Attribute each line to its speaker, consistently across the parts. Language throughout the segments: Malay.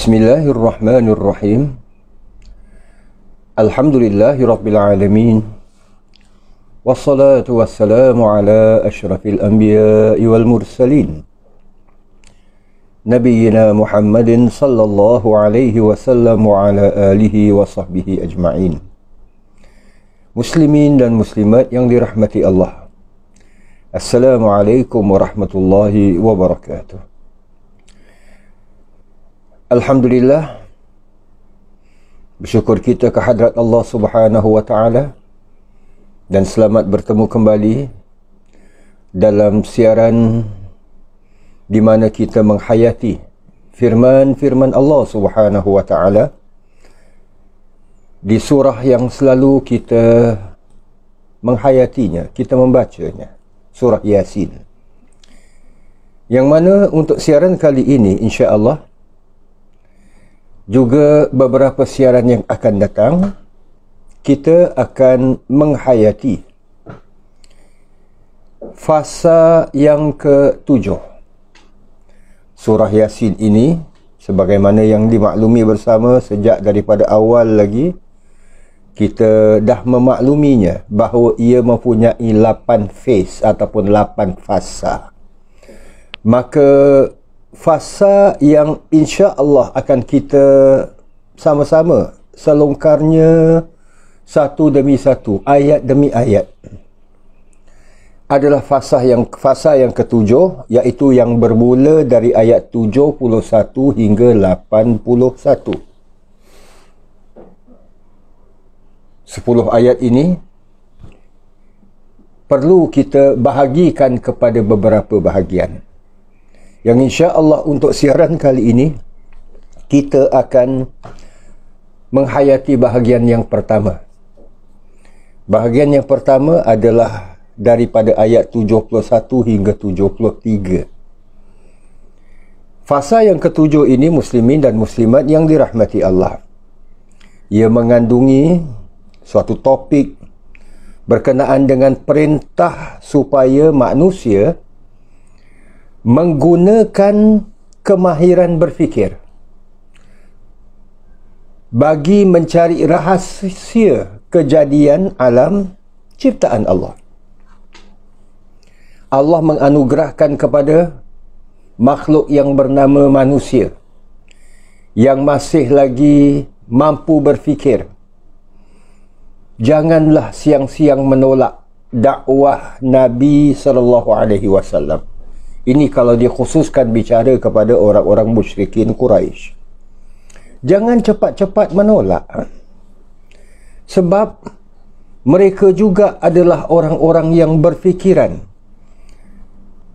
Speaker 1: بسم الله الرحمن الرحيم الحمد لله رب العالمين والصلاة والسلام على أشرف الأنبياء والمرسلين نبينا محمد صلى الله عليه وسلم وعلى آله وصحبه أجمعين مسلمين Muslimin dan رحمة الله السلام عليكم ورحمة الله وبركاته Alhamdulillah Bersyukur kita ke hadrat Allah subhanahu wa ta'ala Dan selamat bertemu kembali Dalam siaran Di mana kita menghayati Firman-firman Allah subhanahu wa ta'ala Di surah yang selalu kita Menghayatinya, kita membacanya Surah Yasin Yang mana untuk siaran kali ini insya Allah juga beberapa siaran yang akan datang kita akan menghayati fasa yang ke-7 surah yasin ini sebagaimana yang dimaklumi bersama sejak daripada awal lagi kita dah memakluminya bahawa ia mempunyai 8 fase ataupun 8 fasa maka fasa yang insya Allah akan kita sama-sama selongkarnya satu demi satu ayat demi ayat adalah fasa yang fasa yang ketujuh iaitu yang bermula dari ayat 71 hingga 81 Sepuluh ayat ini perlu kita bahagikan kepada beberapa bahagian yang insya Allah untuk siaran kali ini kita akan menghayati bahagian yang pertama. Bahagian yang pertama adalah daripada ayat 71 hingga 73. Fasa yang ketujuh ini muslimin dan muslimat yang dirahmati Allah. Ia mengandungi suatu topik berkenaan dengan perintah supaya manusia menggunakan kemahiran berfikir bagi mencari rahsia kejadian alam ciptaan Allah. Allah menganugerahkan kepada makhluk yang bernama manusia yang masih lagi mampu berfikir. Janganlah siang-siang menolak dakwah Nabi sallallahu alaihi wasallam. Ini kalau dikhususkan bicara kepada orang-orang musyrikin Quraisy. Jangan cepat-cepat menolak. Sebab mereka juga adalah orang-orang yang berfikiran.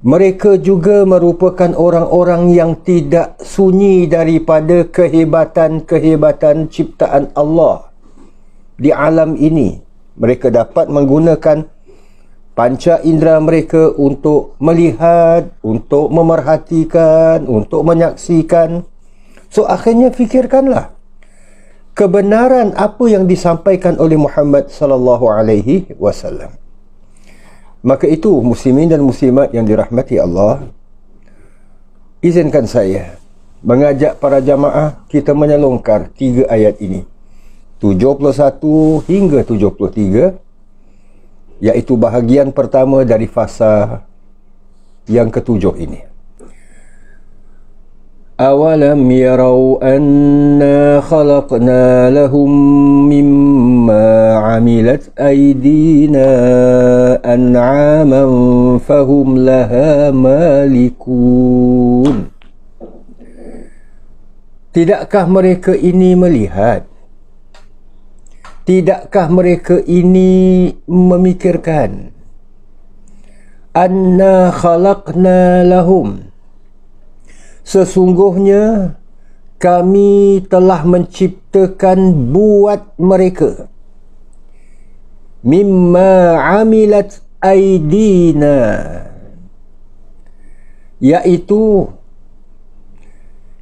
Speaker 1: Mereka juga merupakan orang-orang yang tidak sunyi daripada kehebatan-kehebatan ciptaan Allah di alam ini. Mereka dapat menggunakan panca indera mereka untuk melihat, untuk memerhatikan, untuk menyaksikan. So akhirnya fikirkanlah kebenaran apa yang disampaikan oleh Muhammad sallallahu alaihi wasallam. Maka itu muslimin dan muslimat yang dirahmati Allah izinkan saya mengajak para jamaah kita menyelongkar tiga ayat ini. 71 hingga 73 iaitu bahagian pertama dari fasa yang ketujuh ini. Awalam yarau anna khalaqna lahum mimma amilat aydina an'aman fahum laha malikun. Tidakkah mereka ini melihat Tidakkah mereka ini memikirkan anna khalaqna lahum Sesungguhnya kami telah menciptakan buat mereka mimma amilat aidina yaitu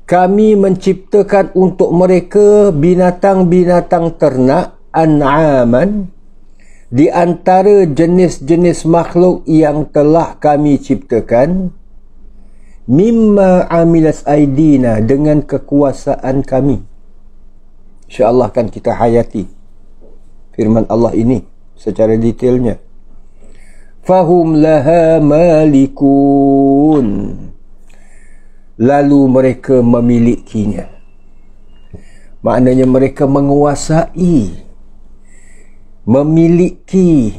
Speaker 1: kami menciptakan untuk mereka binatang-binatang ternak an'aman di antara jenis-jenis makhluk yang telah kami ciptakan mimma amilas aidina dengan kekuasaan kami insyaallah kan kita hayati firman Allah ini secara detailnya fahum laha malikun lalu mereka memilikinya maknanya mereka menguasai memiliki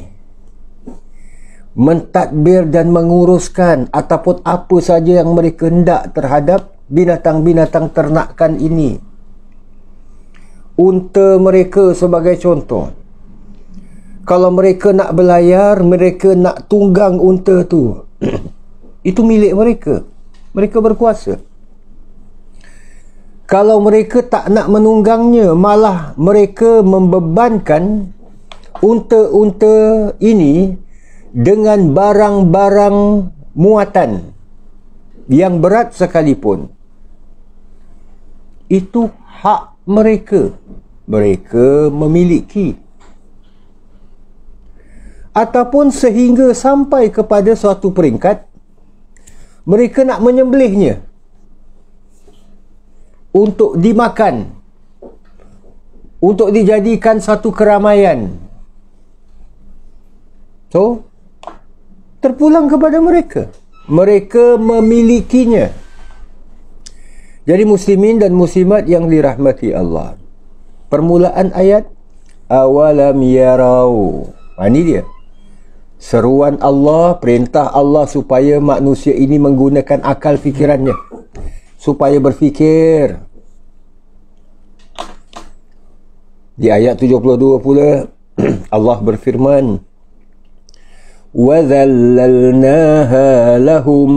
Speaker 1: mentadbir dan menguruskan ataupun apa saja yang mereka hendak terhadap binatang-binatang ternakan ini unta mereka sebagai contoh kalau mereka nak belayar mereka nak tunggang unta tu itu milik mereka mereka berkuasa kalau mereka tak nak menunggangnya malah mereka membebankan unta-unta ini dengan barang-barang muatan yang berat sekalipun itu hak mereka mereka memiliki ataupun sehingga sampai kepada suatu peringkat mereka nak menyembelihnya untuk dimakan untuk dijadikan satu keramaian So, terpulang kepada mereka. Mereka memilikinya. Jadi muslimin dan muslimat yang dirahmati Allah. Permulaan ayat, Awalam yarau. Ha, ini dia. Seruan Allah, perintah Allah supaya manusia ini menggunakan akal fikirannya. Supaya berfikir. Di ayat 72 pula, Allah berfirman, وَذَلَّلْنَاهَا لَهُمْ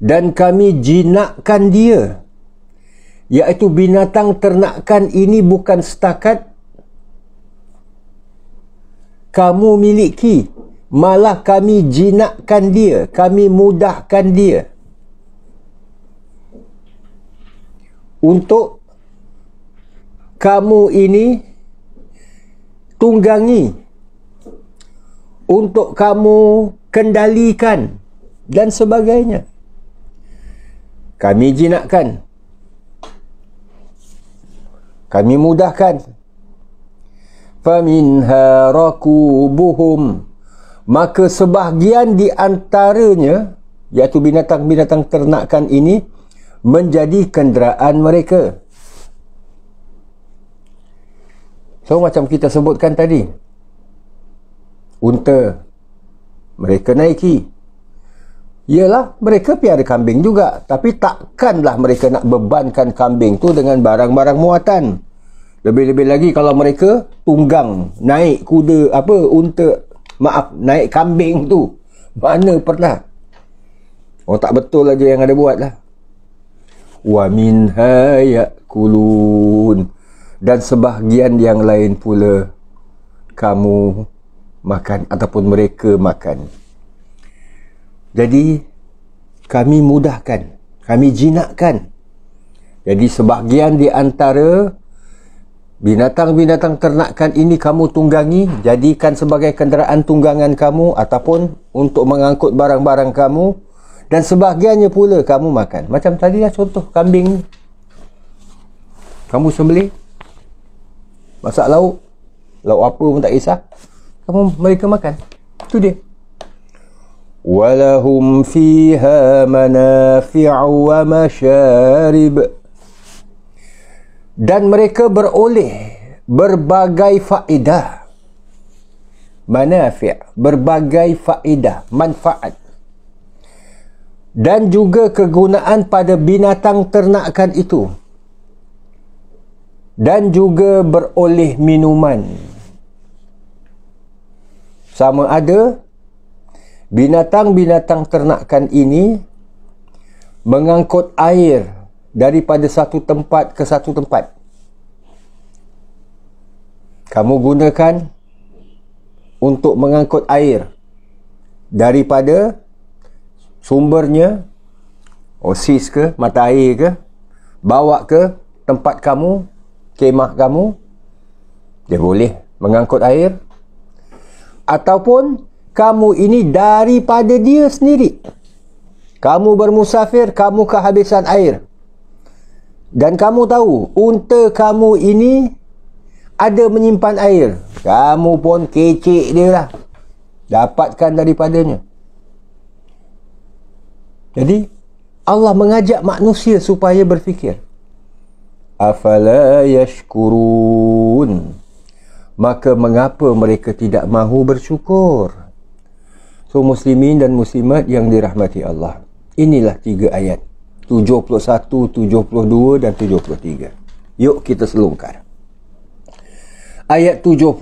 Speaker 1: Dan kami jinakkan dia. Iaitu binatang ternakan ini bukan setakat kamu miliki. Malah kami jinakkan dia. Kami mudahkan dia. Untuk kamu ini tunggangi untuk kamu kendalikan dan sebagainya. Kami jinakkan. Kami mudahkan. فَمِنْهَا رَكُوبُهُمْ Maka sebahagian di antaranya, iaitu binatang-binatang ternakan ini, menjadi kenderaan mereka. So, macam kita sebutkan tadi, unta mereka naiki ialah mereka piara kambing juga tapi takkanlah mereka nak bebankan kambing tu dengan barang-barang muatan lebih-lebih lagi kalau mereka tunggang naik kuda apa unta maaf naik kambing tu mana pernah orang oh, tak betul aja yang ada buat lah wa min kulun dan sebahagian yang lain pula kamu makan ataupun mereka makan. Jadi kami mudahkan, kami jinakkan. Jadi sebahagian di antara binatang-binatang ternakan ini kamu tunggangi, jadikan sebagai kenderaan tunggangan kamu ataupun untuk mengangkut barang-barang kamu dan sebahagiannya pula kamu makan. Macam tadi lah contoh kambing. Kamu sembelih. Masak lauk. Lauk apa pun tak kisah kamu mereka makan tu dia walahum fiha manafi'u wa masharib dan mereka beroleh berbagai faedah manafi' berbagai faedah manfaat dan juga kegunaan pada binatang ternakan itu dan juga beroleh minuman sama ada binatang-binatang ternakan ini mengangkut air daripada satu tempat ke satu tempat kamu gunakan untuk mengangkut air daripada sumbernya osis ke mata air ke bawa ke tempat kamu kemah kamu dia boleh mengangkut air ataupun kamu ini daripada dia sendiri. Kamu bermusafir, kamu kehabisan air. Dan kamu tahu, unta kamu ini ada menyimpan air. Kamu pun kecik dia lah. Dapatkan daripadanya. Jadi, Allah mengajak manusia supaya berfikir. Afala yashkurun. yashkurun maka mengapa mereka tidak mahu bersyukur? So muslimin dan muslimat yang dirahmati Allah. Inilah tiga ayat. 71, 72 dan 73. Yuk kita selongkar. Ayat 71.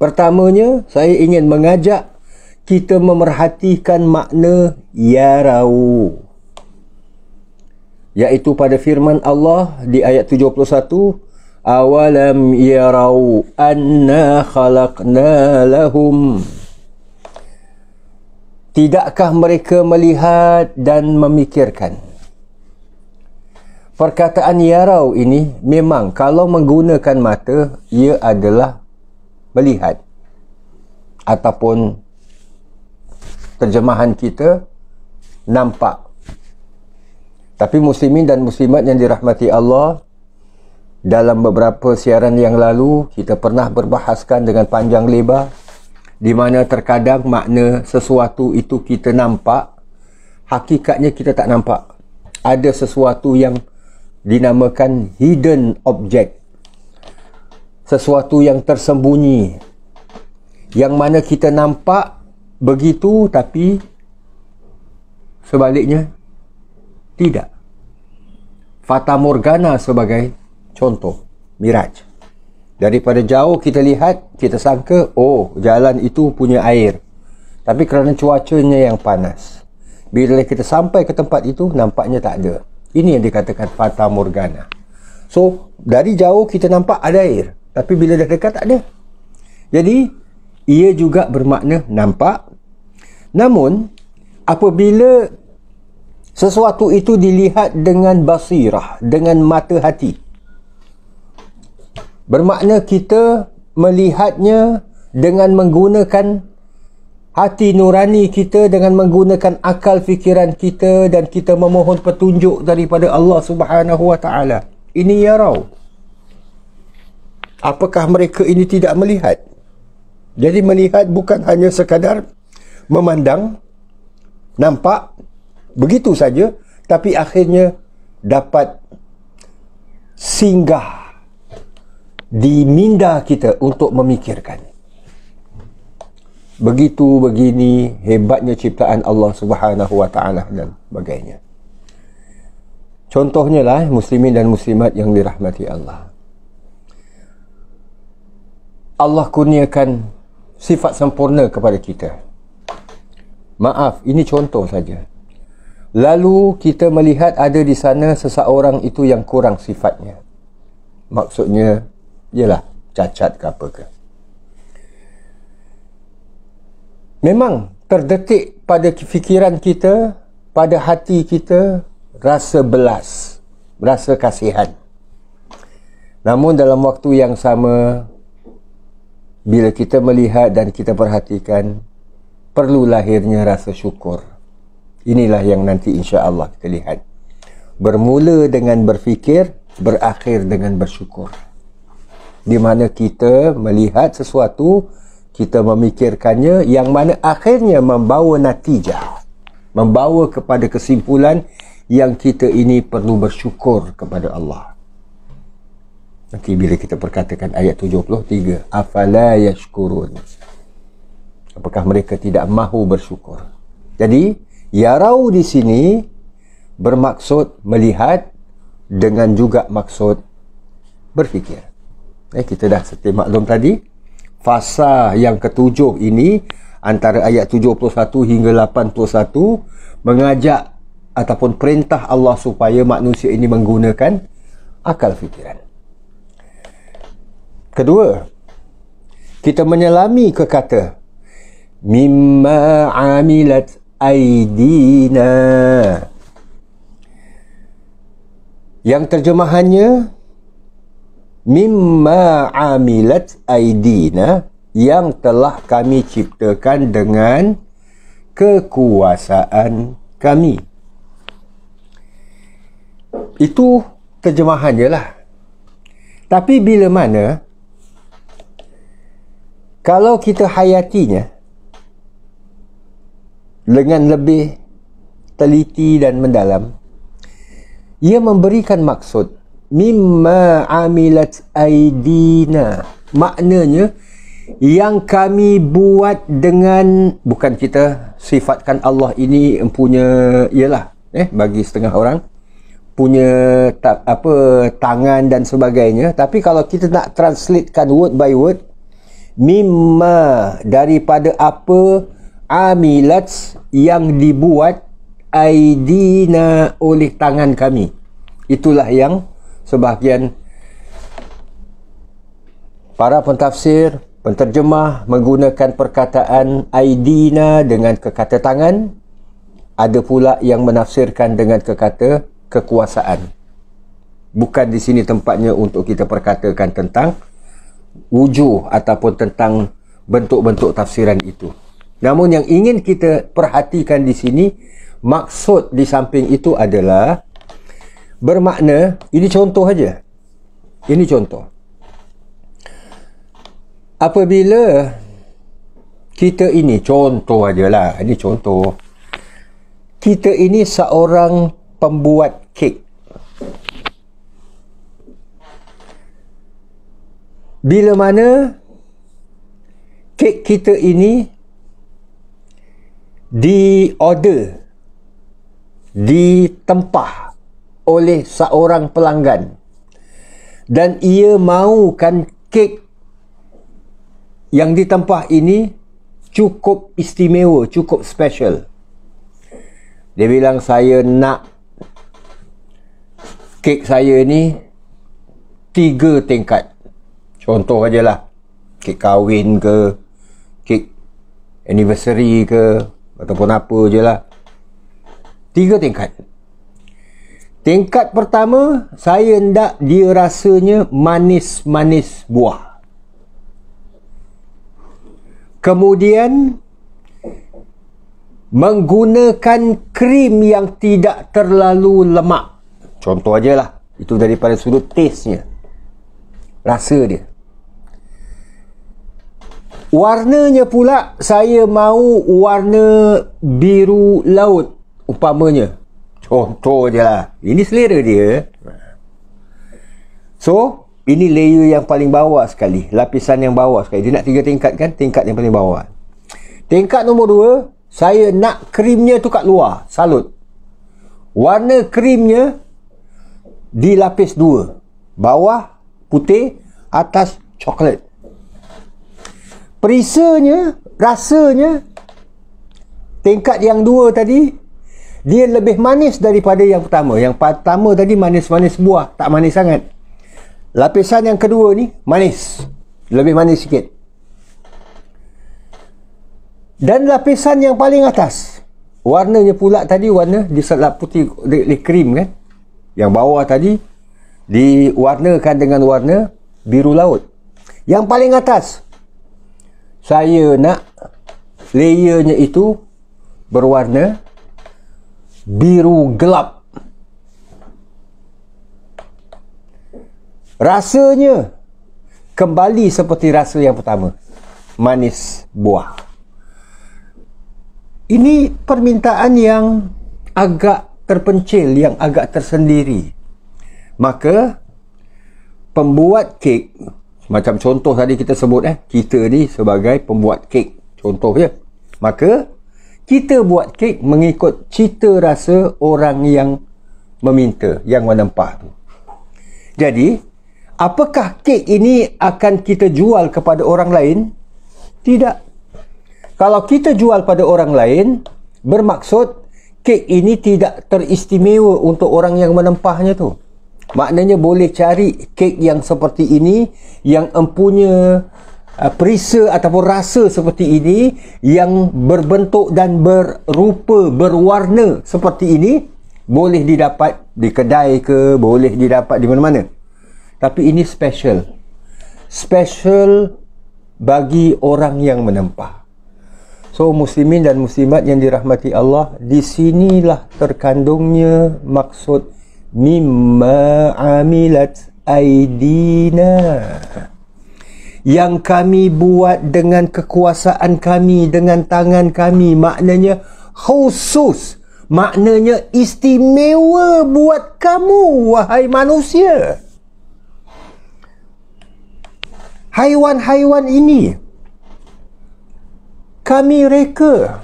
Speaker 1: Pertamanya saya ingin mengajak kita memerhatikan makna yarau. Yaitu pada firman Allah di ayat 71 awalam yarau anna khalaqna lahum Tidakkah mereka melihat dan memikirkan Perkataan yarau ini memang kalau menggunakan mata ia adalah melihat ataupun terjemahan kita nampak tapi muslimin dan muslimat yang dirahmati Allah dalam beberapa siaran yang lalu kita pernah berbahaskan dengan panjang lebar di mana terkadang makna sesuatu itu kita nampak hakikatnya kita tak nampak ada sesuatu yang dinamakan hidden object sesuatu yang tersembunyi yang mana kita nampak begitu tapi sebaliknya tidak Fata Morgana sebagai Contoh, Miraj. Daripada jauh kita lihat, kita sangka, oh, jalan itu punya air. Tapi kerana cuacanya yang panas. Bila lah kita sampai ke tempat itu, nampaknya tak ada. Ini yang dikatakan Fata Morgana. So, dari jauh kita nampak ada air. Tapi bila dah dekat, tak ada. Jadi, ia juga bermakna nampak. Namun, apabila sesuatu itu dilihat dengan basirah, dengan mata hati, Bermakna kita melihatnya dengan menggunakan hati nurani kita dengan menggunakan akal fikiran kita dan kita memohon petunjuk daripada Allah Subhanahu Wa Taala. Ini ya raw. Apakah mereka ini tidak melihat? Jadi melihat bukan hanya sekadar memandang nampak begitu saja tapi akhirnya dapat singgah diminda kita untuk memikirkan begitu begini hebatnya ciptaan Allah Subhanahu wa taala dan bagainya contohnya lah muslimin dan muslimat yang dirahmati Allah Allah kurniakan sifat sempurna kepada kita maaf ini contoh saja lalu kita melihat ada di sana seseorang itu yang kurang sifatnya maksudnya ialah cacat ke apa ke memang terdetik pada fikiran kita pada hati kita rasa belas rasa kasihan namun dalam waktu yang sama bila kita melihat dan kita perhatikan perlu lahirnya rasa syukur inilah yang nanti insya-Allah kita lihat bermula dengan berfikir berakhir dengan bersyukur di mana kita melihat sesuatu kita memikirkannya yang mana akhirnya membawa natijah membawa kepada kesimpulan yang kita ini perlu bersyukur kepada Allah nanti bila kita perkatakan ayat 73 afala yashkurun apakah mereka tidak mahu bersyukur jadi yarau di sini bermaksud melihat dengan juga maksud berfikir Eh, kita dah setiap maklum tadi. Fasa yang ketujuh ini, antara ayat 71 hingga 81, mengajak ataupun perintah Allah supaya manusia ini menggunakan akal fikiran. Kedua, kita menyelami ke kata, Mimma amilat aidina. Yang terjemahannya mimma amilat aidina yang telah kami ciptakan dengan kekuasaan kami. Itu terjemahannya lah. Tapi bila mana kalau kita hayatinya dengan lebih teliti dan mendalam ia memberikan maksud mimma amilat aidina maknanya yang kami buat dengan bukan kita sifatkan Allah ini punya ialah eh bagi setengah orang punya ta, apa tangan dan sebagainya tapi kalau kita nak translatekan word by word mimma daripada apa amilat yang dibuat aidina oleh tangan kami itulah yang sebahagian para pentafsir, penterjemah menggunakan perkataan Aidina dengan kekata tangan. Ada pula yang menafsirkan dengan kekata kekuasaan. Bukan di sini tempatnya untuk kita perkatakan tentang wujud ataupun tentang bentuk-bentuk tafsiran itu. Namun yang ingin kita perhatikan di sini, maksud di samping itu adalah Bermakna ini contoh aja. Ini contoh. Apabila kita ini contoh aja lah. Ini contoh. Kita ini seorang pembuat kek. Bila mana kek kita ini di order ditempah oleh seorang pelanggan dan ia mahukan kek yang ditempah ini cukup istimewa, cukup special. Dia bilang saya nak kek saya ni tiga tingkat. Contoh aja lah. Kek kahwin ke, kek anniversary ke, ataupun apa aja lah. Tiga tingkat. Tingkat pertama, saya hendak dia rasanya manis-manis buah. Kemudian, menggunakan krim yang tidak terlalu lemak. Contoh aja lah. Itu daripada sudut taste-nya. Rasa dia. Warnanya pula, saya mahu warna biru laut. Upamanya. Contoh je lah. Ini selera dia. So, ini layer yang paling bawah sekali. Lapisan yang bawah sekali. Dia nak tiga tingkat kan? Tingkat yang paling bawah. Tingkat nombor dua, saya nak krimnya tu kat luar. Salut. Warna krimnya di lapis dua. Bawah putih, atas coklat. Perisanya, rasanya, tingkat yang dua tadi, dia lebih manis daripada yang pertama yang pertama tadi manis-manis buah tak manis sangat lapisan yang kedua ni manis lebih manis sikit dan lapisan yang paling atas warnanya pula tadi warna di diselap putih di, di krim kan yang bawah tadi diwarnakan dengan warna biru laut yang paling atas saya nak layernya itu berwarna biru gelap. Rasanya kembali seperti rasa yang pertama. Manis buah. Ini permintaan yang agak terpencil, yang agak tersendiri. Maka pembuat kek macam contoh tadi kita sebut eh kita ni sebagai pembuat kek contoh ya. Maka kita buat kek mengikut cita rasa orang yang meminta, yang menempah tu. Jadi, apakah kek ini akan kita jual kepada orang lain? Tidak. Kalau kita jual pada orang lain, bermaksud kek ini tidak teristimewa untuk orang yang menempahnya tu. Maknanya boleh cari kek yang seperti ini yang empunya Uh, perisa ataupun rasa seperti ini yang berbentuk dan berupa berwarna seperti ini boleh didapat di kedai ke boleh didapat di mana-mana tapi ini special special bagi orang yang menempah so muslimin dan muslimat yang dirahmati Allah di sinilah terkandungnya maksud mimma amilat aidina yang kami buat dengan kekuasaan kami dengan tangan kami maknanya khusus maknanya istimewa buat kamu wahai manusia haiwan-haiwan ini kami reka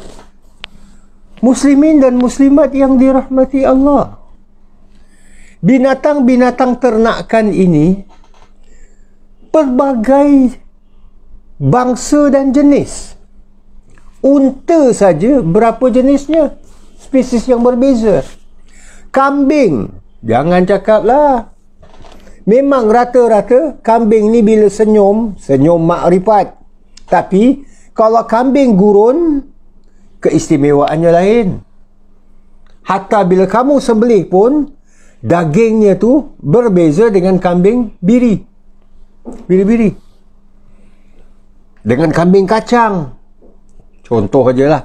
Speaker 1: muslimin dan muslimat yang dirahmati Allah binatang-binatang ternakan ini pelbagai bangsa dan jenis unta saja berapa jenisnya spesies yang berbeza kambing jangan cakap lah memang rata-rata kambing ni bila senyum senyum makrifat tapi kalau kambing gurun keistimewaannya lain hatta bila kamu sembelih pun dagingnya tu berbeza dengan kambing biri biri-biri dengan kambing kacang contoh aja lah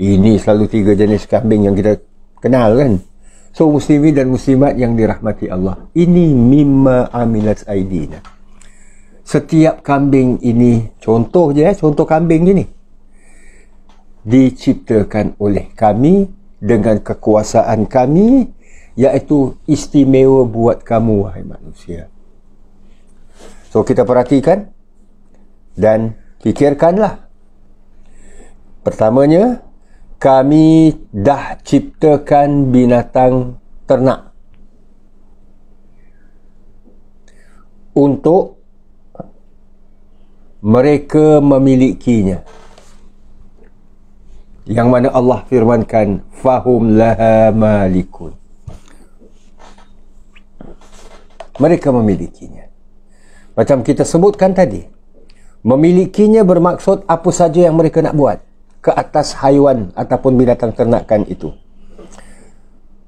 Speaker 1: ini selalu tiga jenis kambing yang kita kenal kan so muslimi dan muslimat yang dirahmati Allah ini mimma amilat aidina setiap kambing ini contoh je ya, contoh kambing ini diciptakan oleh kami dengan kekuasaan kami iaitu istimewa buat kamu wahai manusia So kita perhatikan dan fikirkanlah. Pertamanya, kami dah ciptakan binatang ternak untuk mereka memilikinya. Yang mana Allah firmankan fahum laha malikun. Mereka memilikinya. Macam kita sebutkan tadi, memilikinya bermaksud apa saja yang mereka nak buat ke atas haiwan ataupun binatang ternakan itu.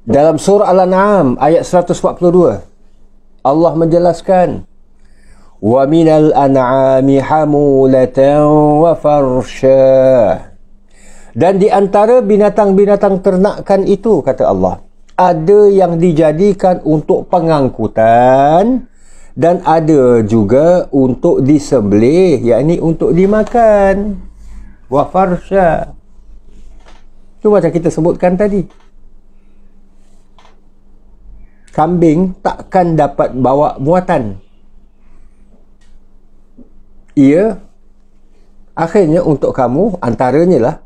Speaker 1: Dalam surah Al-An'am ayat 142, Allah menjelaskan وَمِنَ الْأَنْعَامِ حَمُولَةً وَفَرْشَةً Dan di antara binatang-binatang ternakan itu, kata Allah, ada yang dijadikan untuk pengangkutan, dan ada juga untuk disembelih yakni untuk dimakan wa farsha tu macam kita sebutkan tadi kambing takkan dapat bawa muatan ia akhirnya untuk kamu antaranya lah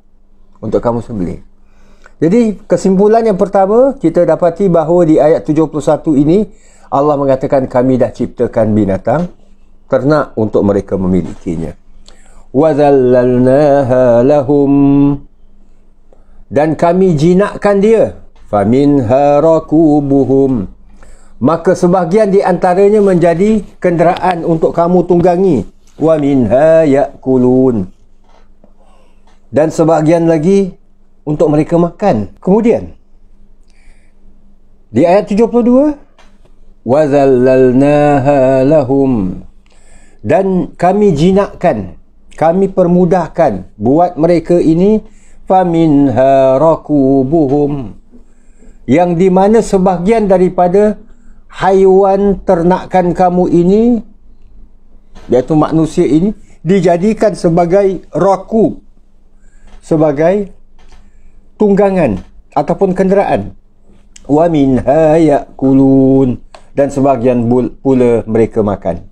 Speaker 1: untuk kamu sembelih jadi kesimpulan yang pertama kita dapati bahawa di ayat 71 ini Allah mengatakan kami dah ciptakan binatang ternak untuk mereka memilikinya. Wa Wazallalnaha lahum dan kami jinakkan dia. Famin harakubuhum. Maka sebahagian di antaranya menjadi kenderaan untuk kamu tunggangi. Wa minha yakulun. Dan sebahagian lagi untuk mereka makan. Kemudian di ayat 72 وَذَلَّلْنَاهَا لَهُمْ Dan kami jinakkan, kami permudahkan buat mereka ini فَمِنْهَا رَكُوبُهُمْ Yang di mana sebahagian daripada haiwan ternakan kamu ini iaitu manusia ini dijadikan sebagai rakub sebagai tunggangan ataupun kenderaan wa minha yakulun dan sebahagian pula mereka makan.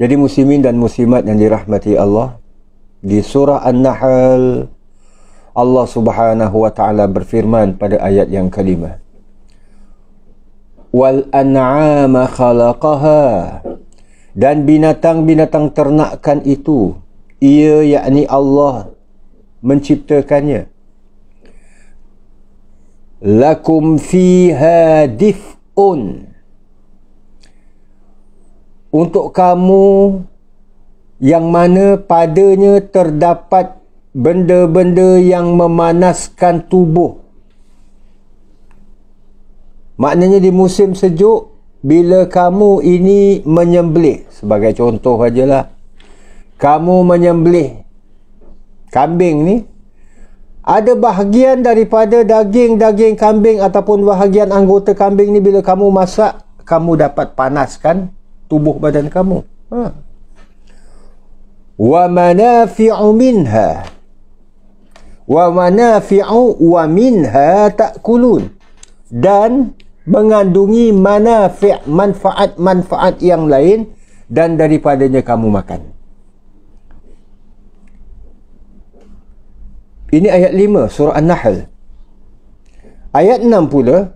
Speaker 1: Jadi muslimin dan muslimat yang dirahmati Allah di surah An-Nahl Allah Subhanahu wa taala berfirman pada ayat yang kelima. Wal an'ama khalaqaha dan binatang-binatang ternakan itu ia yakni Allah menciptakannya. Lakum fiha dif un untuk kamu yang mana padanya terdapat benda-benda yang memanaskan tubuh maknanya di musim sejuk bila kamu ini menyembelih sebagai contoh sajalah kamu menyembelih kambing ni ada bahagian daripada daging-daging kambing ataupun bahagian anggota kambing ni bila kamu masak kamu dapat panaskan tubuh badan kamu ha wa manafi'u minha wa manafi'u wa minha ta'kulun dan mengandungi manafi' manfaat-manfaat yang lain dan daripadanya kamu makan Ini ayat 5 surah An-Nahl. Ayat 6 pula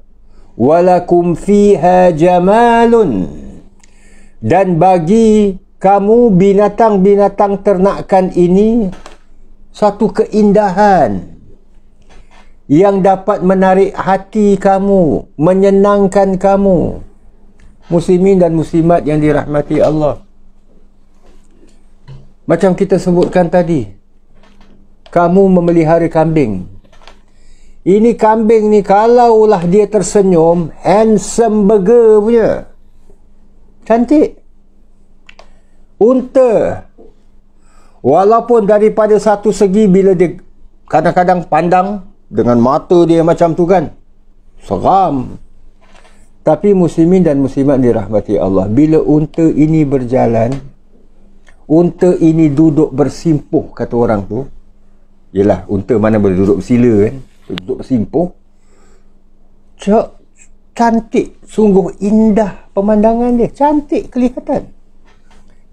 Speaker 1: walakum fiha jamalun dan bagi kamu binatang-binatang ternakan ini satu keindahan yang dapat menarik hati kamu, menyenangkan kamu. Muslimin dan muslimat yang dirahmati Allah. Macam kita sebutkan tadi, kamu memelihara kambing. Ini kambing ni kalau kalaulah dia tersenyum, handsome burger punya. Cantik. Unta. Walaupun daripada satu segi bila dia kadang-kadang pandang dengan mata dia macam tu kan. Seram. Tapi muslimin dan muslimat dirahmati Allah. Bila unta ini berjalan, unta ini duduk bersimpuh kata orang tu. Yelah, unta mana boleh duduk bersila kan? Duduk bersimpuh. Cok, cantik. Sungguh indah pemandangan dia. Cantik kelihatan.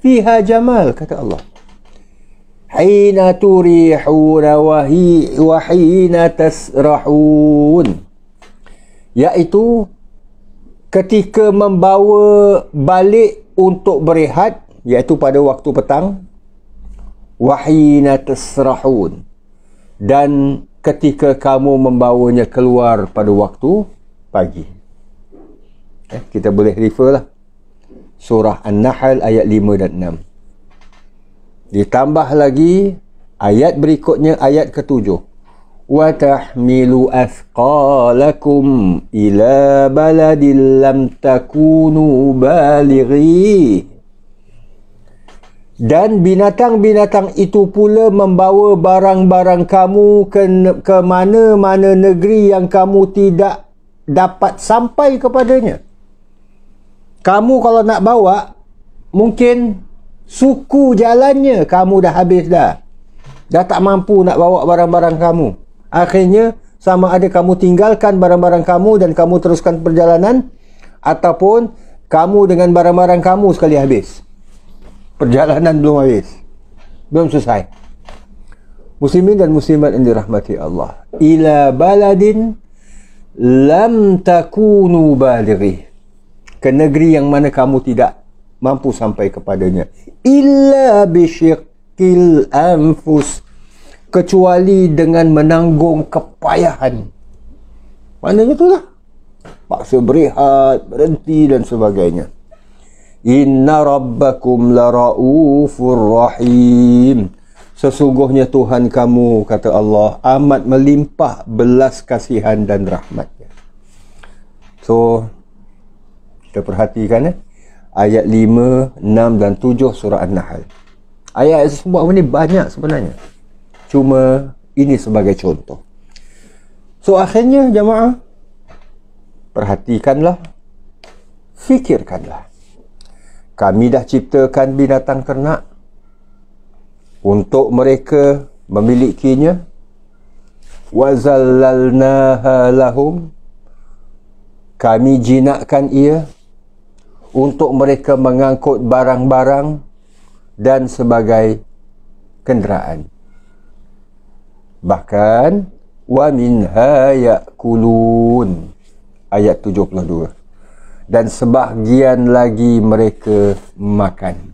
Speaker 1: Fiha jamal, kata Allah. Hina turihuna wahi wahina tasrahun. Iaitu, ketika membawa balik untuk berehat, iaitu pada waktu petang, wahina tasrahun dan ketika kamu membawanya keluar pada waktu pagi. Eh, kita boleh refer lah. Surah An-Nahl ayat 5 dan 6. Ditambah lagi ayat berikutnya ayat ketujuh. Wa tahmilu athqalakum ila baladin lam takunu balighih dan binatang-binatang itu pula membawa barang-barang kamu ke, ke mana-mana negeri yang kamu tidak dapat sampai kepadanya. Kamu kalau nak bawa, mungkin suku jalannya kamu dah habis dah. Dah tak mampu nak bawa barang-barang kamu. Akhirnya, sama ada kamu tinggalkan barang-barang kamu dan kamu teruskan perjalanan ataupun kamu dengan barang-barang kamu sekali habis perjalanan belum habis. Belum selesai. Muslimin dan muslimat yang dirahmati Allah. Ila baladin lam takunu balighi. Ke negeri yang mana kamu tidak mampu sampai kepadanya. Illa bisyikil anfus. Kecuali dengan menanggung kepayahan. Maknanya itulah. Paksa berehat, berhenti dan sebagainya. Inna rabbakum la Raufur rahim. Sesungguhnya Tuhan kamu, kata Allah, amat melimpah belas kasihan dan rahmatnya. So, kita perhatikan eh. Ayat 5, 6 dan 7 surah An-Nahl. Ayat semua ini banyak sebenarnya. Cuma ini sebagai contoh. So akhirnya jemaah perhatikanlah fikirkanlah kami dah ciptakan binatang ternak untuk mereka memilikinya wazallalna halahum. kami jinakkan ia untuk mereka mengangkut barang-barang dan sebagai kenderaan bahkan wa minha yakulun ayat 72 dan sebahagian lagi mereka makan.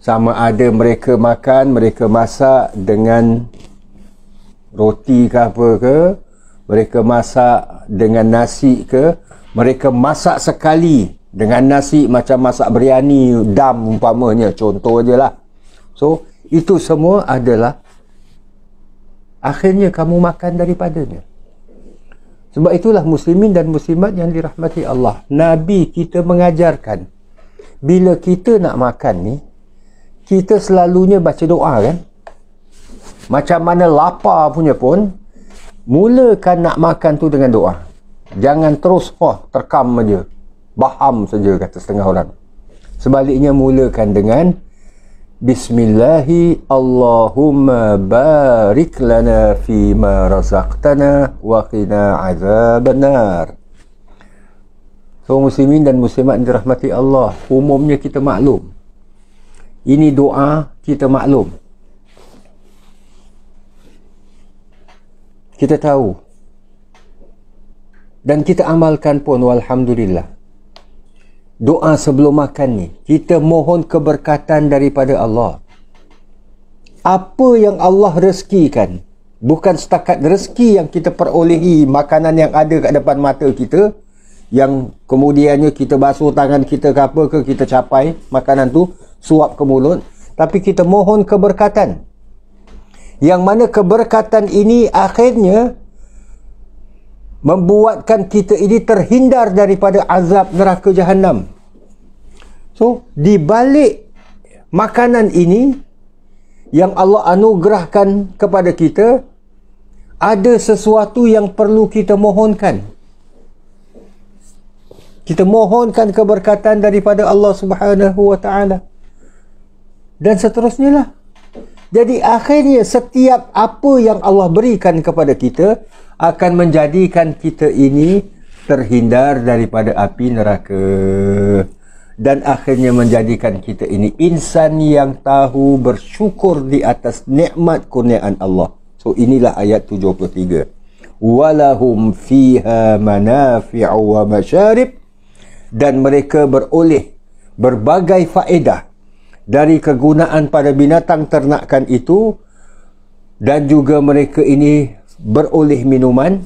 Speaker 1: Sama ada mereka makan, mereka masak dengan roti ke apa ke, mereka masak dengan nasi ke, mereka masak sekali dengan nasi macam masak biryani, dam umpamanya, contoh je lah. So, itu semua adalah akhirnya kamu makan daripadanya. Sebab itulah muslimin dan muslimat yang dirahmati Allah. Nabi kita mengajarkan bila kita nak makan ni kita selalunya baca doa kan. Macam mana lapar punya pun mulakan nak makan tu dengan doa. Jangan terus oh, terkam saja. Baham saja kata setengah orang. Sebaliknya mulakan dengan Bismillahi Allahumma barik lana fi ma razaqtana wa qina azaban nar. So, muslimin dan muslimat yang dirahmati Allah, umumnya kita maklum. Ini doa kita maklum. Kita tahu. Dan kita amalkan pun, alhamdulillah doa sebelum makan ni kita mohon keberkatan daripada Allah apa yang Allah rezekikan bukan setakat rezeki yang kita perolehi makanan yang ada kat depan mata kita yang kemudiannya kita basuh tangan kita ke apa ke kita capai makanan tu suap ke mulut tapi kita mohon keberkatan yang mana keberkatan ini akhirnya membuatkan kita ini terhindar daripada azab neraka jahanam. So, di balik makanan ini yang Allah anugerahkan kepada kita ada sesuatu yang perlu kita mohonkan. Kita mohonkan keberkatan daripada Allah Subhanahu wa taala. Dan seterusnya lah. Jadi akhirnya setiap apa yang Allah berikan kepada kita akan menjadikan kita ini terhindar daripada api neraka dan akhirnya menjadikan kita ini insan yang tahu bersyukur di atas nikmat kurniaan Allah. So inilah ayat 73. Walahum fiha manafi'u wa masyarib dan mereka beroleh berbagai faedah dari kegunaan pada binatang ternakan itu dan juga mereka ini beroleh minuman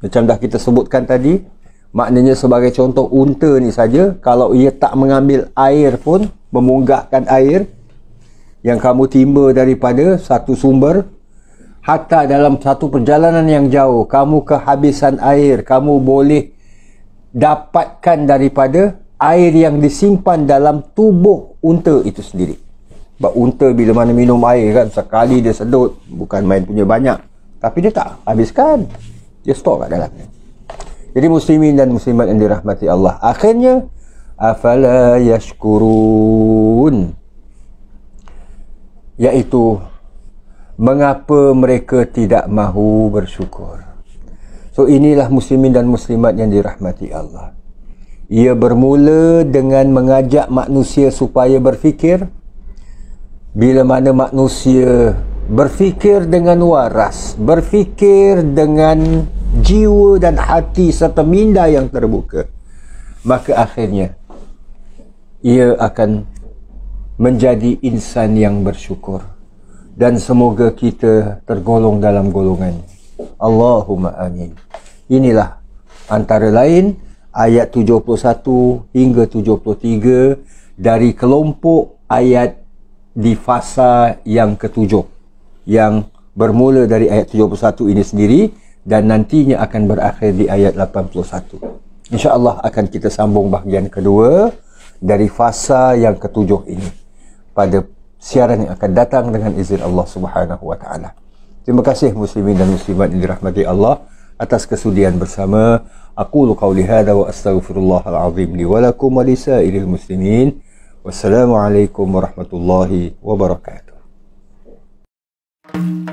Speaker 1: macam dah kita sebutkan tadi maknanya sebagai contoh unta ni saja kalau ia tak mengambil air pun memunggakkan air yang kamu timba daripada satu sumber hatta dalam satu perjalanan yang jauh kamu kehabisan air kamu boleh dapatkan daripada air yang disimpan dalam tubuh unta itu sendiri sebab unta bila mana minum air kan sekali dia sedut bukan main punya banyak tapi dia tak habiskan. Dia stop kat dalam. Jadi muslimin dan muslimat yang dirahmati Allah. Akhirnya, afala yashkurun. Iaitu, mengapa mereka tidak mahu bersyukur. So, inilah muslimin dan muslimat yang dirahmati Allah. Ia bermula dengan mengajak manusia supaya berfikir bila mana manusia berfikir dengan waras, berfikir dengan jiwa dan hati serta minda yang terbuka, maka akhirnya ia akan menjadi insan yang bersyukur dan semoga kita tergolong dalam golongan Allahumma amin inilah antara lain ayat 71 hingga 73 dari kelompok ayat di fasa yang ketujuh yang bermula dari ayat 71 ini sendiri dan nantinya akan berakhir di ayat 81. Allah akan kita sambung bahagian kedua dari fasa yang ketujuh ini pada siaran yang akan datang dengan izin Allah Subhanahu Wa Taala. Terima kasih muslimin dan muslimat yang dirahmati Allah atas kesudian bersama. Aqulu qawli hadha wa astaghfirullah azim li wa lakum wa lisa'iril muslimin. Wassalamualaikum warahmatullahi wabarakatuh. Thank you.